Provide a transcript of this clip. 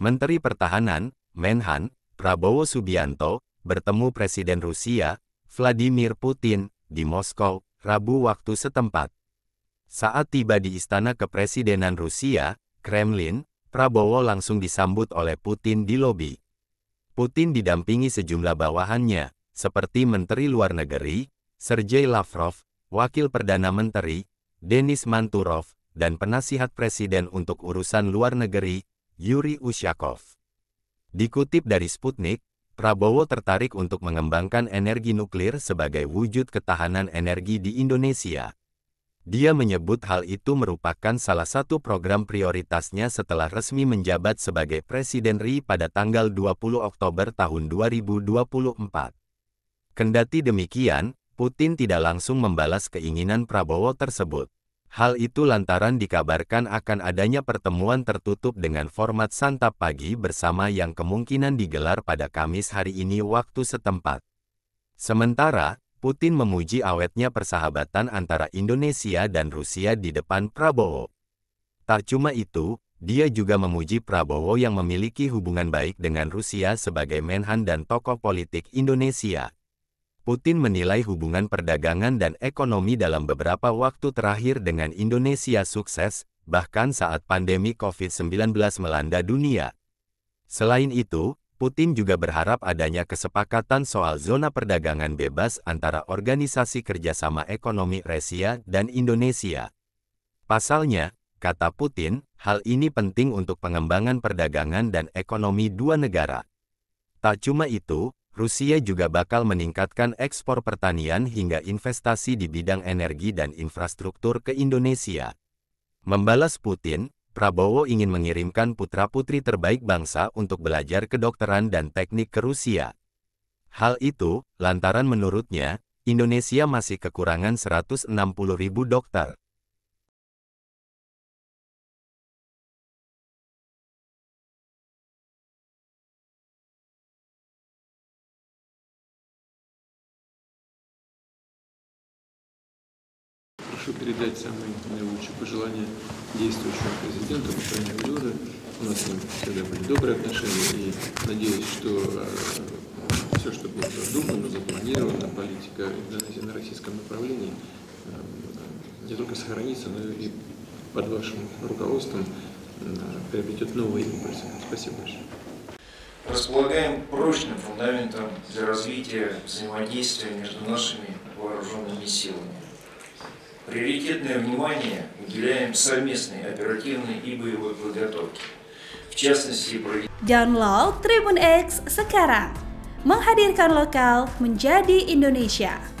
Menteri Pertahanan, Menhan, Prabowo Subianto, bertemu Presiden Rusia, Vladimir Putin, di Moskow, Rabu waktu setempat. Saat tiba di Istana Kepresidenan Rusia, Kremlin, Prabowo langsung disambut oleh Putin di lobi. Putin didampingi sejumlah bawahannya, seperti Menteri Luar Negeri, Sergei Lavrov, Wakil Perdana Menteri, Denis Manturov, dan Penasihat Presiden untuk Urusan Luar Negeri, Yuri Ushakov. Dikutip dari Sputnik, Prabowo tertarik untuk mengembangkan energi nuklir sebagai wujud ketahanan energi di Indonesia. Dia menyebut hal itu merupakan salah satu program prioritasnya setelah resmi menjabat sebagai Presiden RI pada tanggal 20 Oktober tahun 2024. Kendati demikian, Putin tidak langsung membalas keinginan Prabowo tersebut. Hal itu lantaran dikabarkan akan adanya pertemuan tertutup dengan format santap pagi bersama yang kemungkinan digelar pada Kamis hari ini waktu setempat. Sementara, Putin memuji awetnya persahabatan antara Indonesia dan Rusia di depan Prabowo. Tak cuma itu, dia juga memuji Prabowo yang memiliki hubungan baik dengan Rusia sebagai menhan dan tokoh politik Indonesia. Putin menilai hubungan perdagangan dan ekonomi dalam beberapa waktu terakhir dengan Indonesia sukses, bahkan saat pandemi COVID-19 melanda dunia. Selain itu, Putin juga berharap adanya kesepakatan soal zona perdagangan bebas antara Organisasi Kerjasama Ekonomi Rusia dan Indonesia. Pasalnya, kata Putin, hal ini penting untuk pengembangan perdagangan dan ekonomi dua negara. Tak cuma itu, Rusia juga bakal meningkatkan ekspor pertanian hingga investasi di bidang energi dan infrastruktur ke Indonesia. Membalas Putin, Prabowo ingin mengirimkan putra-putri terbaik bangsa untuk belajar kedokteran dan teknik ke Rusia. Hal itu, lantaran menurutnya, Indonesia masih kekurangan 160 ribu dokter. прошу передать самые наилучшие пожелания действующему президенту Мишелю Гудору. У нас с ним всегда были добрые отношения, и надеюсь, что э, все, что было задумано, запланировано, политика Индонезии на российском направлении, э, не только сохранится, но и под вашим руководством э, приобретет новые импульсы. Спасибо большое. Располагаем прочным фундаментом для развития взаимодействия между нашими вооруженными силами. Приоритетное внимание уделяем совместной оперативной и боевой подготовке. В частности, Download Tribun X sekarang menghadirkan lokal menjadi Indonesia.